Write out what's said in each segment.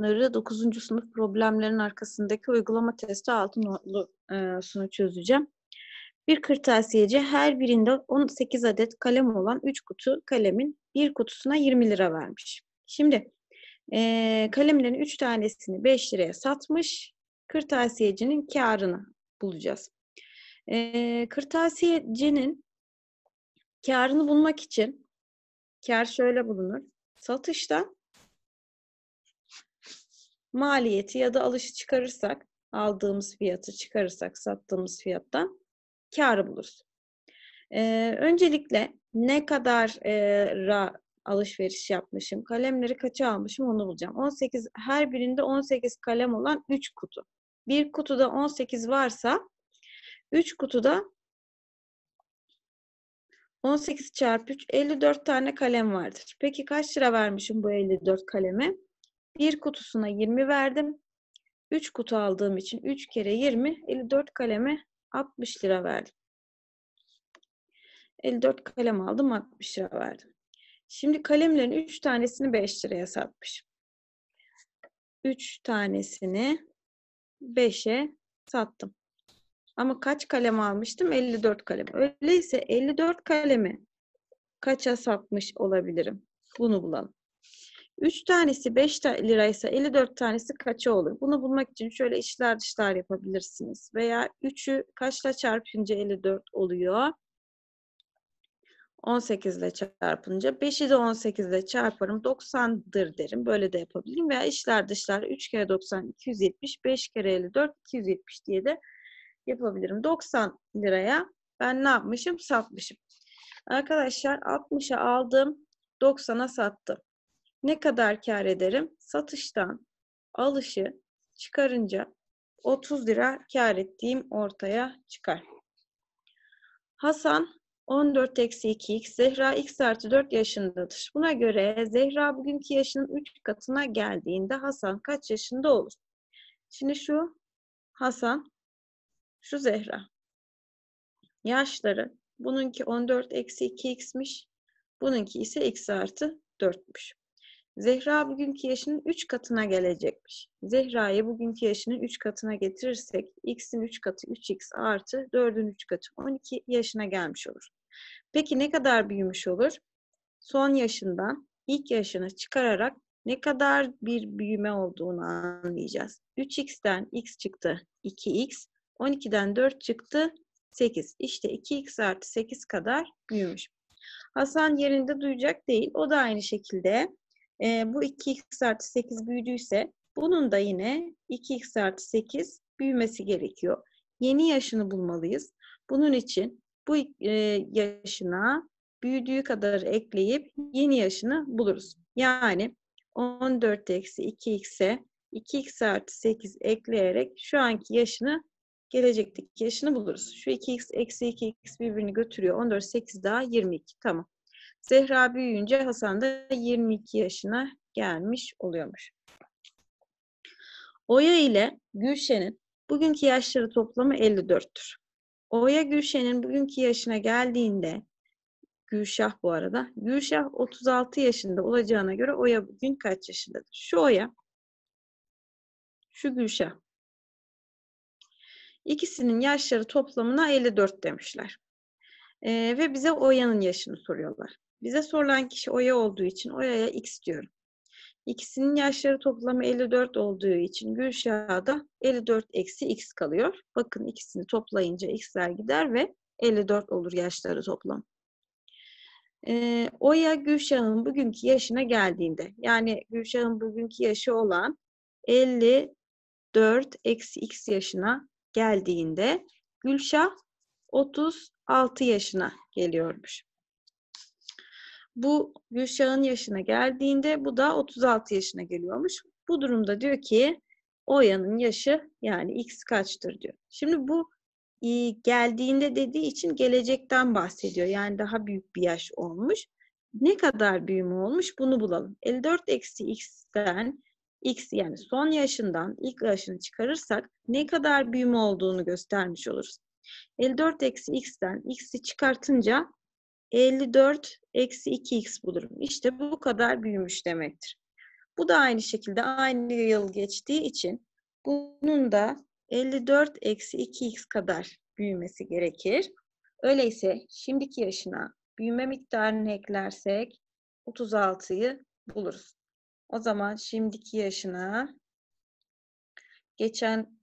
sorunları 9. sınıf problemlerin arkasındaki uygulama testi altı notlu e, sunu çözeceğim. Bir kırtasiyeci her birinde 18 adet kalem olan 3 kutu kalemin bir kutusuna 20 lira vermiş. Şimdi e, kalemlerin 3 tanesini 5 liraya satmış. Kırtasiyecinin karını bulacağız. E, kırtasiyecinin karını bulmak için kar şöyle bulunur. Satışta maliyeti ya da alışı çıkarırsak, aldığımız fiyatı çıkarırsak sattığımız fiyattan karı buluruz. Ee, öncelikle ne kadar e, ra alışveriş yapmışım, kalemleri kaça almışım onu bulacağım. 18 her birinde 18 kalem olan 3 kutu. Bir kutuda 18 varsa 3 kutuda 18 çarpı 3 54 tane kalem vardır. Peki kaç lira vermişim bu 54 kaleme? Bir kutusuna 20 verdim. 3 kutu aldığım için 3 kere 20, 54 kaleme 60 lira verdim. 54 kalem aldım, 60 lira verdim. Şimdi kalemlerin 3 tanesini 5 liraya satmışım. 3 tanesini 5'e sattım. Ama kaç kalem almıştım? 54 kalem. Öyleyse 54 kalemi kaça satmış olabilirim? Bunu bulalım. 3 tanesi 5 liraysa 54 tanesi kaça olur? Bunu bulmak için şöyle işler dışlar yapabilirsiniz. Veya 3'ü kaçla çarpınca 54 oluyor? 18 ile çarpınca 5'i de 18 ile çarparım 90'dır derim. Böyle de yapabilirim. Veya işler dışlar 3 kere 90 270, 5 kere 54 270 diye de yapabilirim. 90 liraya ben ne yapmışım? Satmışım. Arkadaşlar 60'a aldım, 90'a sattım ne kadar kar ederim? Satıştan alışı çıkarınca 30 lira kar ettiğim ortaya çıkar. Hasan 14-2x, Zehra x artı 4 yaşındadır. Buna göre Zehra bugünkü yaşının 3 katına geldiğinde Hasan kaç yaşında olur? Şimdi şu Hasan, şu Zehra. Yaşları, bununki 14-2x'miş, bununki ise x artı 4'müş. Zehra bugünkü yaşının 3 katına gelecekmiş. Zehra'yı bugünkü yaşının 3 katına getirirsek x'in 3 katı 3x artı 4'ün 3 katı 12 yaşına gelmiş olur. Peki ne kadar büyümüş olur? Son yaşından ilk yaşını çıkararak ne kadar bir büyüme olduğunu anlayacağız. 3x'ten x çıktı 2x, 12'den 4 çıktı 8. İşte 2x artı 8 kadar büyümüş. Hasan yerinde duyacak değil. O da aynı şekilde e, bu 2x artı 8 büyüdüyse bunun da yine 2x artı 8 büyümesi gerekiyor. Yeni yaşını bulmalıyız. Bunun için bu e, yaşına büyüdüğü kadar ekleyip yeni yaşını buluruz. Yani 14 eksi 2x'e 2x artı 8 ekleyerek şu anki yaşını gelecekteki yaşını buluruz. Şu 2x eksi 2x birbirini götürüyor. 14 8 daha 22 tamam. Zehra büyüyünce Hasan da 22 yaşına gelmiş oluyormuş. Oya ile Gülşen'in bugünkü yaşları toplamı 54'tür. Oya Gülşen'in bugünkü yaşına geldiğinde Gülşah bu arada. Gülşah 36 yaşında olacağına göre Oya bugün kaç yaşındadır? Şu Oya, şu Gülşah. İkisinin yaşları toplamına 54 demişler. Ee, ve bize Oya'nın yaşını soruyorlar. Bize sorulan kişi Oya olduğu için Oya'ya X diyorum. İkisinin yaşları toplamı 54 olduğu için Gülşah'a da 54 eksi X kalıyor. Bakın ikisini toplayınca X'ler gider ve 54 olur yaşları toplam. Ee, Oya Gülşah'ın bugünkü yaşına geldiğinde yani Gülşah'ın bugünkü yaşı olan 54 eksi X yaşına geldiğinde Gülşah 36 yaşına geliyormuş. Bu Gülşah'ın yaşına geldiğinde bu da 36 yaşına geliyormuş. Bu durumda diyor ki Oya'nın yaşı yani x kaçtır diyor. Şimdi bu e, geldiğinde dediği için gelecekten bahsediyor. Yani daha büyük bir yaş olmuş. Ne kadar büyüme olmuş bunu bulalım. 54 eksi x'ten x yani son yaşından ilk yaşını çıkarırsak ne kadar büyüme olduğunu göstermiş oluruz. 54 eksi x'ten x'i çıkartınca 54 eksi 2x bulurum. İşte bu kadar büyümüş demektir. Bu da aynı şekilde aynı yıl geçtiği için bunun da 54 eksi 2x kadar büyümesi gerekir. Öyleyse şimdiki yaşına büyüme miktarını eklersek 36'yı buluruz. O zaman şimdiki yaşına geçen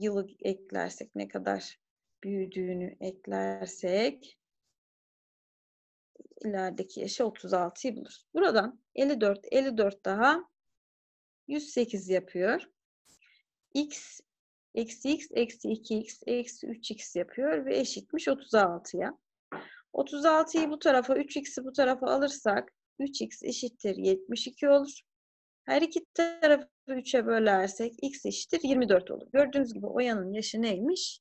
yılı eklersek ne kadar büyüdüğünü eklersek ilerideki yaşı 36'yı bulur. Buradan 54, 54 daha 108 yapıyor. X, eksi x, eksi 2x, eksi 3x yapıyor ve eşitmiş 36'ya. 36'yı bu tarafa, 3x'i bu tarafa alırsak 3x eşittir 72 olur. Her iki tarafı 3'e bölersek x eşittir 24 olur. Gördüğünüz gibi Oya'nın yaşı neymiş?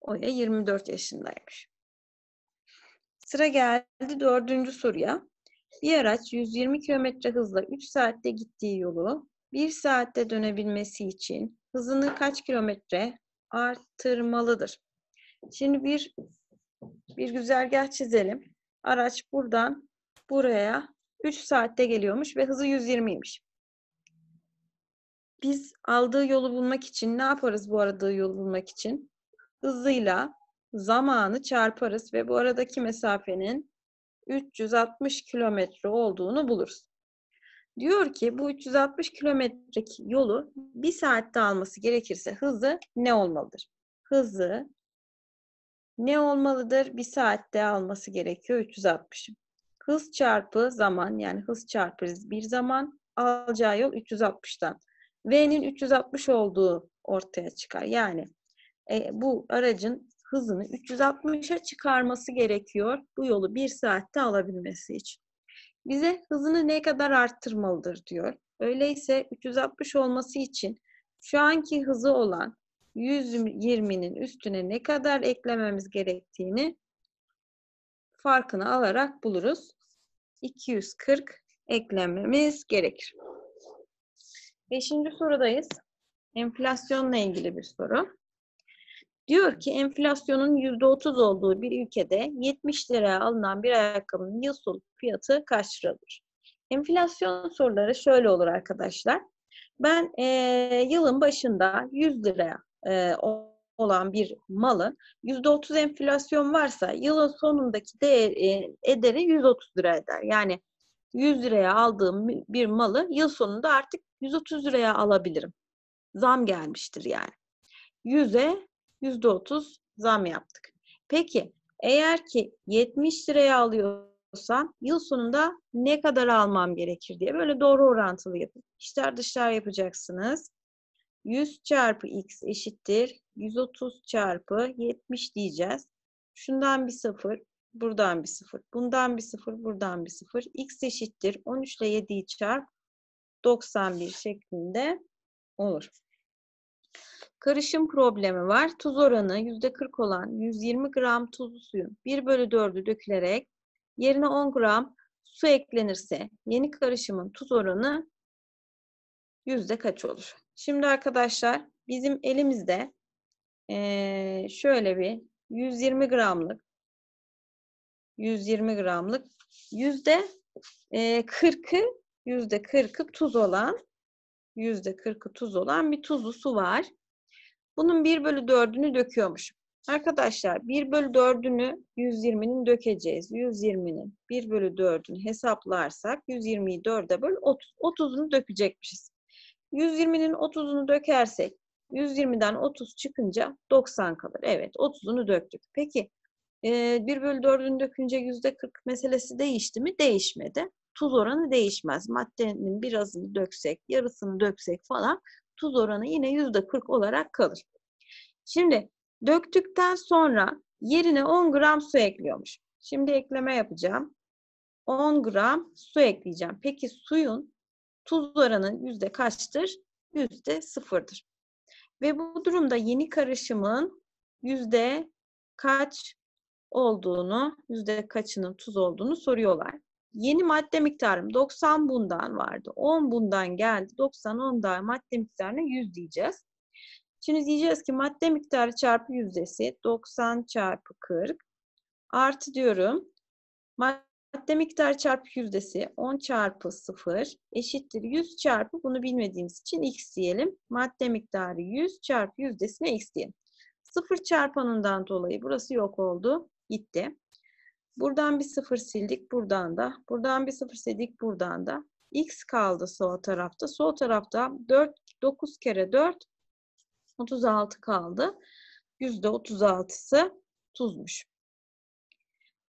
Oya 24 yaşındaymış. Sıra geldi dördüncü soruya. Bir araç 120 km hızla 3 saatte gittiği yolu 1 saatte dönebilmesi için hızını kaç kilometre artırmalıdır? Şimdi bir bir güzergah çizelim. Araç buradan buraya 3 saatte geliyormuş ve hızı 120'ymiş. Biz aldığı yolu bulmak için ne yaparız bu aradığı yolu bulmak için? Hızıyla zamanı çarparız ve bu aradaki mesafenin 360 kilometre olduğunu buluruz. Diyor ki bu 360 kilometrelik yolu bir saatte alması gerekirse hızı ne olmalıdır? Hızı ne olmalıdır? Bir saatte alması gerekiyor 360. Hız çarpı zaman yani hız çarpı bir zaman alacağı yol 360'tan. V'nin 360 olduğu ortaya çıkar. Yani e, bu aracın hızını 360'a çıkarması gerekiyor bu yolu bir saatte alabilmesi için. Bize hızını ne kadar arttırmalıdır diyor. Öyleyse 360 olması için şu anki hızı olan 120'nin üstüne ne kadar eklememiz gerektiğini farkını alarak buluruz. 240 eklememiz gerekir. Beşinci sorudayız. Enflasyonla ilgili bir soru. Diyor ki enflasyonun %30 olduğu bir ülkede 70 liraya alınan bir ayakkabının yıl sonu fiyatı kaç liradır? Enflasyon soruları şöyle olur arkadaşlar. Ben e, yılın başında 100 liraya e, olan bir malın %30 enflasyon varsa yılın sonundaki değer e, ederi 130 lira eder. Yani 100 liraya aldığım bir malı yıl sonunda artık 130 liraya alabilirim. Zam gelmiştir yani. 100'e %30 zam yaptık. Peki eğer ki 70 liraya alıyorsam yıl sonunda ne kadar almam gerekir diye böyle doğru orantılı yapın. İşler dışlar yapacaksınız. 100 çarpı x eşittir 130 çarpı 70 diyeceğiz. Şundan bir sıfır, buradan bir sıfır, bundan bir sıfır, buradan bir sıfır. x eşittir 13 ile 7'yi çarp 91 şeklinde olur. Karışım problemi var. Tuz oranı %40 olan 120 gram tuzlu suyun 1 bölü 4'ü dökülerek yerine 10 gram su eklenirse yeni karışımın tuz oranı yüzde kaç olur? Şimdi arkadaşlar bizim elimizde şöyle bir 120 gramlık 120 gramlık yüzde 40'ı yüzde 40'ı tuz olan %40 tuz olan bir tuzlu su var. Bunun 1 bölü 4'ünü döküyormuşum. Arkadaşlar 1 bölü 4'ünü 120'nin dökeceğiz. 120'nin 1 bölü 4'ünü hesaplarsak 120'yi 4'e böl 30, 30'unu dökecekmişiz. 120'nin 30'unu dökersek 120'den 30 çıkınca 90 kalır. Evet 30'unu döktük. Peki 1 bölü 4'ünü dökünce %40 meselesi değişti mi? Değişmedi tuz oranı değişmez. Maddenin birazını döksek, yarısını döksek falan tuz oranı yine yüzde 40 olarak kalır. Şimdi döktükten sonra yerine 10 gram su ekliyormuş. Şimdi ekleme yapacağım. 10 gram su ekleyeceğim. Peki suyun tuz oranının yüzde kaçtır? Yüzde sıfırdır. Ve bu durumda yeni karışımın yüzde kaç olduğunu, yüzde kaçının tuz olduğunu soruyorlar. Yeni madde miktarım 90 bundan vardı. 10 bundan geldi. 90 ondan madde miktarına 100 diyeceğiz. Şimdi diyeceğiz ki madde miktarı çarpı yüzdesi 90 çarpı 40 artı diyorum. Madde miktarı çarpı yüzdesi 10 çarpı 0 eşittir 100 çarpı bunu bilmediğimiz için x diyelim. Madde miktarı 100 çarpı yüzdesine x diyelim. 0 çarpanından dolayı burası yok oldu. Gitti. Buradan bir sıfır sildik buradan da. Buradan bir sıfır sildik buradan da. X kaldı sol tarafta. Sol tarafta 4, 9 kere 4 36 kaldı. %36'sı tuzmuş.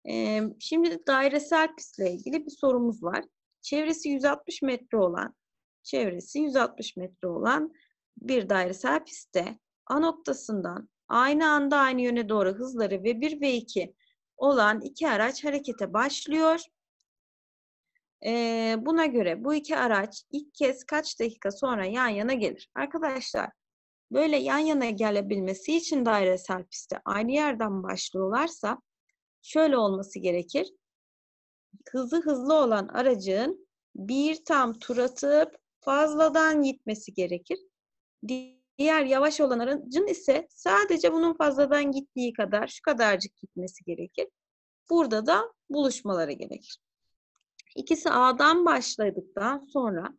Ee, şimdi dairesel pisle ilgili bir sorumuz var. Çevresi 160 metre olan çevresi 160 metre olan bir dairesel pistte A noktasından aynı anda aynı yöne doğru hızları V1 ve v 2 olan iki araç harekete başlıyor. Ee, buna göre bu iki araç ilk kez kaç dakika sonra yan yana gelir? Arkadaşlar böyle yan yana gelebilmesi için dairesel pistte aynı yerden başlıyorlarsa şöyle olması gerekir. Hızlı hızlı olan aracın bir tam tur atıp fazladan gitmesi gerekir. Diğer yavaş olan aracın ise sadece bunun fazladan gittiği kadar şu kadarcık gitmesi gerekir. Burada da buluşmalara gerekir. İkisi A'dan başladıktan sonra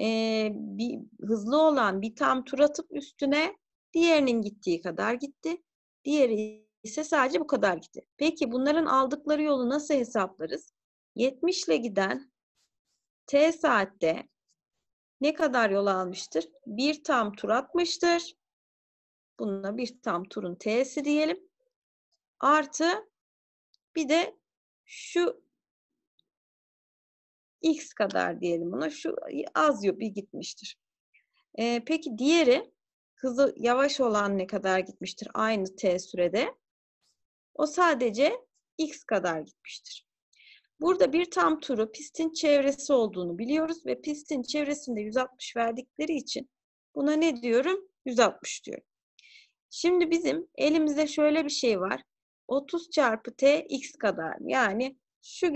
e, bir, hızlı olan bir tam tur atıp üstüne diğerinin gittiği kadar gitti. Diğeri ise sadece bu kadar gitti. Peki bunların aldıkları yolu nasıl hesaplarız? 70 ile giden t saatte ne kadar yol almıştır? Bir tam tur atmıştır. Bununla bir tam turun t'si diyelim. Artı bir de şu x kadar diyelim ona. Şu az bir gitmiştir. Ee, peki diğeri hızı yavaş olan ne kadar gitmiştir aynı t sürede? O sadece x kadar gitmiştir. Burada bir tam turu pistin çevresi olduğunu biliyoruz ve pistin çevresinde 160 verdikleri için buna ne diyorum? 160 diyorum. Şimdi bizim elimizde şöyle bir şey var. 30 çarpı t x kadar. Yani şu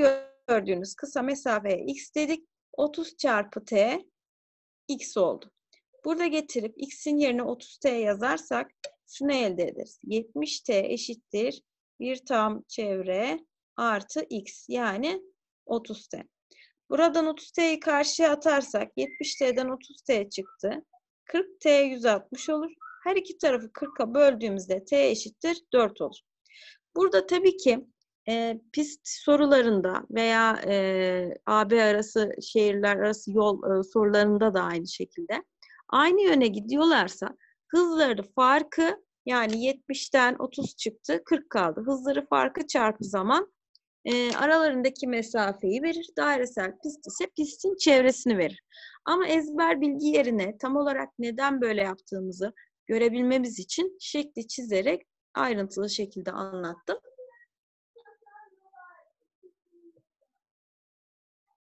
gördüğünüz kısa mesafeye x dedik. 30 çarpı t x oldu. Burada getirip x'in yerine 30t yazarsak şunu elde ederiz. 70t eşittir bir tam çevre artı x yani 30t. Buradan 30t'yi karşıya atarsak 70t'den 30t çıktı. 40t 160 olur. Her iki tarafı 40'a böldüğümüzde t eşittir 4 olur. Burada tabii ki e, pist sorularında veya e, AB arası şehirler arası yol e, sorularında da aynı şekilde aynı yöne gidiyorlarsa hızları farkı yani 70'ten 30 çıktı 40 kaldı. Hızları farkı çarpı zaman e, aralarındaki mesafeyi verir. Dairesel pist ise pistin çevresini verir. Ama ezber bilgi yerine tam olarak neden böyle yaptığımızı görebilmemiz için şekli çizerek ayrıntılı şekilde anlattım.